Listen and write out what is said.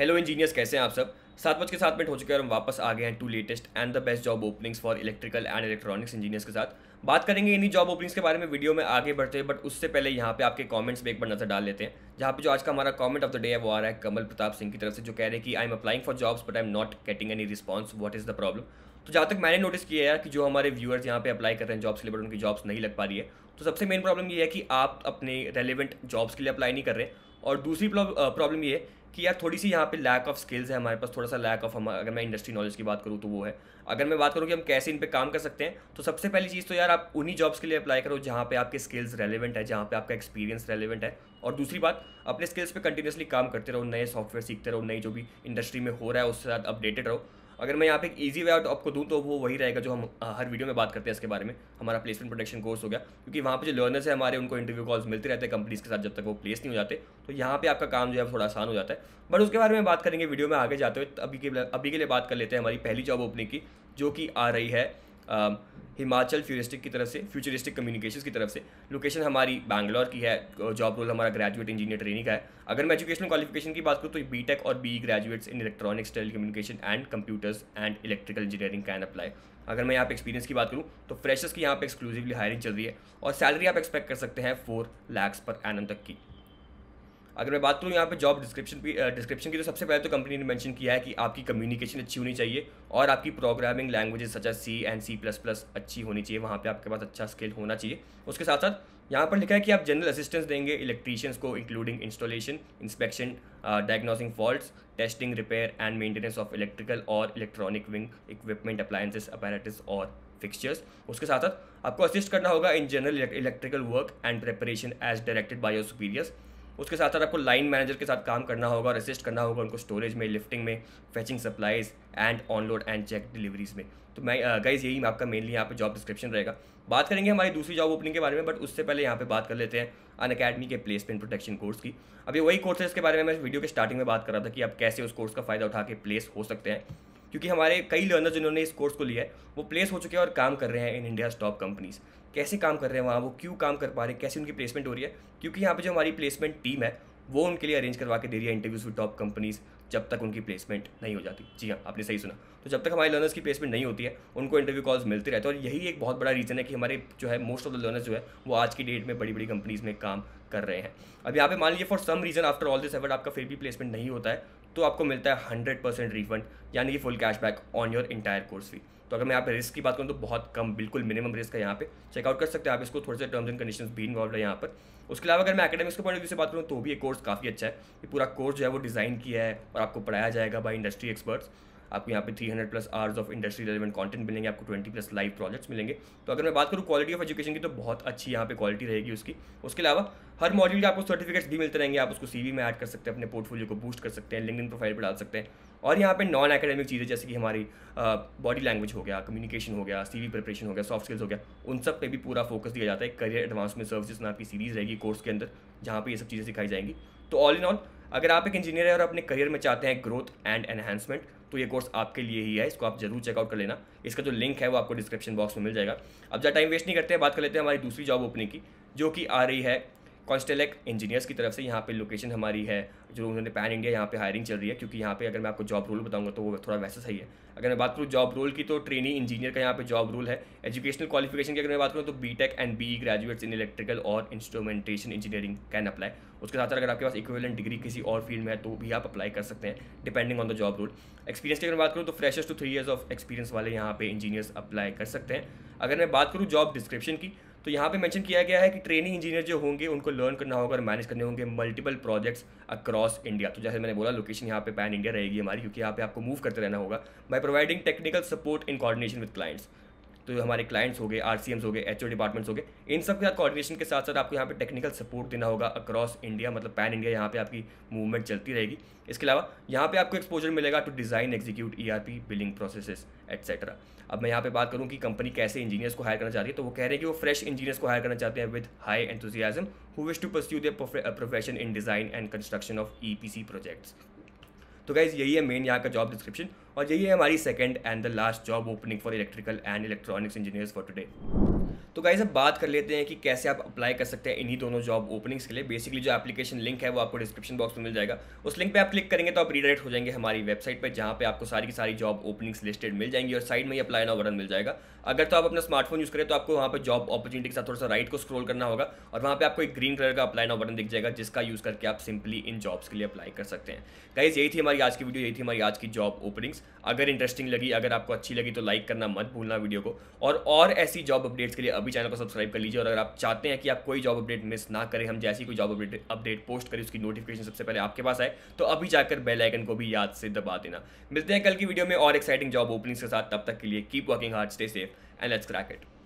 hello engineers कैसे हैं आप सब सात बज के सात मिनट हो चुके हैं और हम वापस आ गए हैं to latest and the best job openings for electrical and electronics engineers के साथ बात करेंगे इन्हीं जॉब ओपनिंग्स के बारे में वीडियो में आगे बढ़ते हैं बट उससे पहले यहाँ पे आपके कमेंट्स में एक बार नजर डाल लेते हैं जहाँ पे जो आज का हमारा कमेंट ऑफ द डे है वो आ रहा है कमल प्रताप सिंह की तरफ से जो कह रहे हैं कि I am applying for jobs but I am not getting any response what is the problem तो जहाँ तक मैंने नोटिस किया है कि जो हमारे व्यूअर्स यहाँ पे अप्लाई कर रहे हैं जॉब्स के लिए बट उनकी जॉब्स नहीं लग पा रही है तो सबसे मेन प्रॉब्लम ये है कि आप अपने रेलिवेंट जॉब्स के लिए अप्लाई नहीं कर रहे और दूसरी प्रॉब्लम ये है कि यार थोड़ी सी यहाँ पे लैक ऑफ स्किल्स है हमारे पास थोड़ा सा लैक ऑफ हमारा अगर मैं इंडस्ट्री नॉलेज की बात करूँ तो वो है अगर मैं बात करूँ कि हम कैसे इन पर काम कर सकते हैं तो सबसे पहली चीज़ तो यार आप उन्हीं जॉब्स के लिए अप्लाई करो जहाँ पे आपके स्किल्स रेलिवेंट है जहाँ पे आपका एक्सपीरियंस रेलिवेंट है और दूसरी बात अपने स्किल्स पे कंटिन्यूसली काम करते रहो नए सॉफ्टवेयर सीखते रहो नई जो भी इंडस्ट्री में हो रहा है उसके साथ अपडेटेड रहो अगर मैं यहाँ पे एक ईजी वे आउट आपको दूँ तो वो वही रहेगा जो हम हर वीडियो में बात करते हैं इसके बारे में हमारा प्लेसमेंट प्रोटेक्शन कोर्स हो गया क्योंकि वहाँ पे जो लर्नर्स है हमारे उनको इंटरव्यू कॉल्स मिलते रहते हैं कंपनीज के साथ जब तक वो प्लेस नहीं हो जाते तो यहाँ पे आपका काम जो है थोड़ा आसान हो जाता है बट उसके बारे में बात करेंगे वीडियो में आगे जाते हुए अभी के अभी के लिए बात कर लेते हैं हमारी पहली जॉब ओपनिंग की जो कि आ रही है हिमाचल फ्यूरिस्टिक की तरफ से फ्यूचरिस्टिक कम्युनिकेशन की तरफ से लोकेशन हमारी बैंगलोर की है जॉब रोल हमारा ग्रेजुएट इंजीनियर ट्रेनिंग का है अगर मैं एजुकेशनल क्वालिफिकेशन की बात करूँ तो बी टेक और B graduates in electronics telecommunication and computers and electrical engineering can apply अगर मैं यहाँ पे एक्सपीरियंस की बात करूँ तो फ्रेशर्स की यहाँ पे एक्सक्लूसिवली हायरिंग चल रही है और सैलरी आप एक्सपेक्ट कर सकते हैं फोर लैक्स पर एनम तक की अगर मैं बात करूँ यहाँ पे जॉब डिस्क्रिप्शन की डिस्क्रिप्शन की तो सबसे पहले तो कंपनी ने मेंशन किया है कि आपकी कम्युनिकेशन अच्छी होनी चाहिए और आपकी programming languages such as C and C plus plus अच्छी होनी चाहिए वहाँ पर आपके पास अच्छा स्किल होना चाहिए उसके साथ साथ यहाँ पर लिखा है कि आप जनरल असिस्टेंस देंगे इलेक्ट्रीशियंस को including installation inspection diagnosing faults testing repair and maintenance of electrical और electronic wing equipment appliances apparatus और फिक्सचर्स उसके साथ साथ आपको असिस्ट करना होगा in general electrical work and preparation as directed by your superiors उसके साथ साथ आपको लाइन मैनेजर के साथ काम करना होगा और असिस्ट करना होगा उनको स्टोरेज में लिफ्टिंग में fetching supplies and unload and check deliveries में तो मैं गाइज uh, यही आपका मेनली यहाँ पे जॉब डिस्क्रिप्शन रहेगा बात करेंगे हमारी दूसरी जॉब ओपनिंग के बारे में बट उससे पहले यहाँ पे बात कर लेते हैं अन अकेडमी के प्लेसमेंट प्रोटेक्शन कोर्स की अभी वही कोर्स है इसके बारे में मैं वीडियो के स्टार्टिंग में बात कर रहा था कि आप कैसे उस कोर्स का फ़ायदा उठा के प्लेस हो सकते हैं क्योंकि हमारे कई लर्नर जिन्होंने इस कोर्स को लिया है वो प्लेस हो चुके हैं और काम कर रहे हैं इन इंडिया टॉप कंपनीज़ कैसे काम कर रहे हैं वहाँ वो क्यों काम कर पा रहे हैं कैसे उनकी प्लेसमेंट हो रही है क्योंकि यहाँ पर जो हमारी प्लेसमेंट टीम है वो उनके लिए अरेंज करवा के दे रही है इंटरव्यूज़ विद टॉप कंपनीज़ जब तक उनकी प्लेसमेंट नहीं हो जाती जी हाँ आपने सही सुना तो जब तक हमारे लर्नर्स की प्लेसमेंट नहीं होती है उनको इंटरव्यू कॉल्स मिलते रहते हैं और यही एक बहुत बड़ा रीज़न है कि हमारे जो है मोस्ट ऑफ द लर्नर्स जो है वो आज की डेट में बड़ी बड़ी कंपनीज़ में काम कर रहे हैं अब यहाँ पे मान लीजिए for some reason after all this effort आपका फिर भी प्लेसमेंट नहीं होता है तो आपको मिलता है हंड्रेड परसेंट रिफंड यानी कि full cashback on your entire course fee तो अगर मैं यहाँ पे रिस्क की बात करूँ तो बहुत कम बिल्कुल मिनिमम रिस्क है यहाँ पे चेकआउट कर सकते हैं आप इसको थोड़े से टर्म्स एंड कंडीशन भी इन्वॉल्व है यहाँ पर उसके अलावा अगर मैं एकेडमिक्स के पॉइंट ऑफ व्यू से बात करूँ तो भी ये कोर्स काफ़ी अच्छा है ये पूरा कोर्स जो है वो डिज़ाइन किया है और आपको पढ़ाया जाएगा बाई इंडस्ट्री एक्सपर्ट्स आपको यहाँ पे 300 plus hours of industry relevant content मिलेंगे आपको 20 प्लस लाइव प्रोजेक्ट्स मिलेंगे तो अगर मैं बात करूँ क्वालिटी ऑफ एजुकेशन की तो बहुत अच्छी यहाँ पे क्वालिटी रहेगी उसकी उसके अलावा हर मॉड्यूल के आपको सर्टिफिकेट्स भी मिलते रहेंगे आप उसको सीवी में ऐड कर सकते हैं अपने पोर्टफोलियो को बूस्ट कर सकते हैं लिंक प्रोफाइल पर डाल सकते हैं और यहाँ पे नॉन एकेडमिक चीज़ें जैसे कि हमारी बॉडी लैंग्वेज हो गया कम्युनिकेशन हो गया सीवी प्रिपरेशन हो गया सॉफ्ट स्किल्स हो गया उन सब पे भी पूरा फोकस दिया जाता है करियर एडवांसमेंट सर्विसेज में आपकी सीरीज़ रहेगी कोर्स के अंदर जहाँ पे ये सब चीज़ें सिखाई जाएंगी तो ऑल इन ऑल अगर आप एक इंजीनियर हैं और अपने करियर में चाहते हैं ग्रोथ एंड एनहेंसमेंट तो ये कोर्स आपके लिए ही है इसको आप जरूर चेकआउट कर लेना इसका जो लिंक है वो आपको डिस्क्रिप्शन बॉक्स में मिल जाएगा अब ज़्यादा टाइम वेस्ट नहीं करते हैं बात कर लेते हैं हमारी दूसरी जॉब ओपनिंग की जो कि आ रही है कॉन्स्टेलेक इंजीनियर्स की तरफ से यहाँ पे लोकेशन हमारी है जो उन्होंने पैन इंडिया यहाँ पे हायरिंग चल रही है क्योंकि यहाँ पे अगर मैं आपको जॉब रोल बताऊँगा तो वो थोड़ा वैसा सही है अगर मैं बात करूँ जॉब रोल की तो ट्रेनिंग इंजीनियर का यहाँ पे जॉब रोल है एजुकेशनल क्वालिफिकेशन की अगर मैं बात करूँ तो B tech and B graduates in electrical और इंस्ट्रूमेंटेशन इंजीनियरिंग कैन अप्लाई उसके साथ अगर आपके पास इक्विवेलेंट डिग्री किसी और फील्ड में है तो भी आप अप्लाई कर सकते हैं depending on the job role experience की अगर बात करूँ तो freshers two three years of experience वाले यहाँ पे इंजीनियर्स अप्लाई कर सकते हैं अगर मैं बात करूँ जॉब डिस्क्रिप्शन की तो यहाँ पे मेंशन किया गया है कि ट्रेनिंग इंजीनियर जो होंगे उनको लर्न करना होगा और मैनेज करने होंगे मल्टीपल प्रोजेक्ट्स अक्रॉस इंडिया तो जैसे मैंने बोला लोकेशन यहाँ पे पैन इंडिया रहेगी हमारी क्योंकि यहाँ पे आपको मूव करते रहना होगा by providing technical support in coordination with clients तो हमारे क्लाइंट्स हो गए आर हो गए एच डिपार्टमेंट्स हो गए इन सब के साथ कोऑर्डिनेशन के साथ साथ आपको यहाँ पे टेक्निकल सपोर्ट देना होगा अक्रॉस इंडिया मतलब पैन इंडिया यहाँ पे आपकी मूवमेंट चलती रहेगी इसके अलावा यहाँ पे आपको एक्सपोजर मिलेगा to design execute ERP billing processes etcetera अब मैं यहाँ पे बात करूँ कि कंपनी कैसे इंजीनियर्स को हायर करना चाहती है तो वो कह रहे हैं कि वो फ्रेश इंजीनियर्स को हायर करना चाहते हैं with high enthusiasm who wish to pursue the profession in design and construction of E projects तो गाइज यही है मेन यहाँ का जॉब डिस्क्रिप्शन और यही है हमारी second and the last job opening for electrical and electronics engineers for today तो गाइज अब बात कर लेते हैं कि कैसे आप अप्लाई कर सकते हैं इन्हीं दोनों जॉब ओपनिंग्स के लिए बेसिकली जो एप्लीकेशन लिंक है वो आपको डिस्क्रिप्शन बॉक्स में मिल जाएगा उस लिंक पे आप क्लिक करेंगे तो आप रीडायरेक्ट हो जाएंगे हमारी वेबसाइट पर जहाँ पे आपको सारी की सारी जॉब ओपनिंग्स लिस्टेड मिल जाएंगी और साइड में ही अप्लाई ना बटन मिल जाएगा अगर तो आप अपना स्मार्टफोन यूज़ करें तो आपको वहाँ पर जॉब अपॉर्चुनिटी के साथ थोड़ा सा राइट को स्क्रोल करना होगा और वहाँ पर आपको एक ग्रीन कलर का अप्लाई ना बटन दिख जाएगा जिसका यूज़ करके आप सिंपली इन जॉब्स के लिए अप्लाई कर सकते हैं गाइज यही थी हमारी आज की वीडियो यही थी हमारी आज की जॉब ओपनिंग्स अगर इंटरेस्टिंग लगी अगर आपको अच्छी लगी तो लाइक करना मत भूलना वीडियो को और ऐसी जॉब अपडेट्स के लिए अभी चैनल को सब्सक्राइब कर लीजिए और अगर आप चाहते हैं कि आप कोई जॉब अपडेट मिस ना करें हम जैसी कोई जॉब अपडेट अपडेट पोस्ट करें उसकी नोटिफिकेशन सबसे पहले आपके पास आए तो अभी जाकर बेल आइकन को भी याद से दबा देना मिलते हैं कल की वीडियो में और एक्साइटिंग जॉब ओपनिंग्स के साथ तब तक के लिए keep working hard stay safe and let's crack it